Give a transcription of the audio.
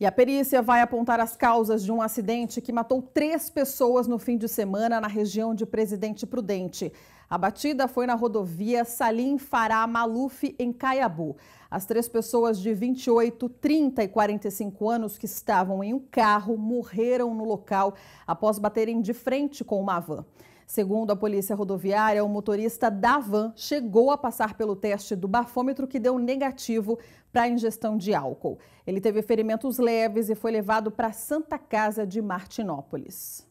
E a perícia vai apontar as causas de um acidente que matou três pessoas no fim de semana na região de Presidente Prudente. A batida foi na rodovia Salim Fará Maluf, em Caiabu. As três pessoas de 28, 30 e 45 anos que estavam em um carro morreram no local após baterem de frente com uma van. Segundo a polícia rodoviária, o motorista da van chegou a passar pelo teste do bafômetro que deu negativo para ingestão de álcool. Ele teve ferimentos leves e foi levado para a Santa Casa de Martinópolis.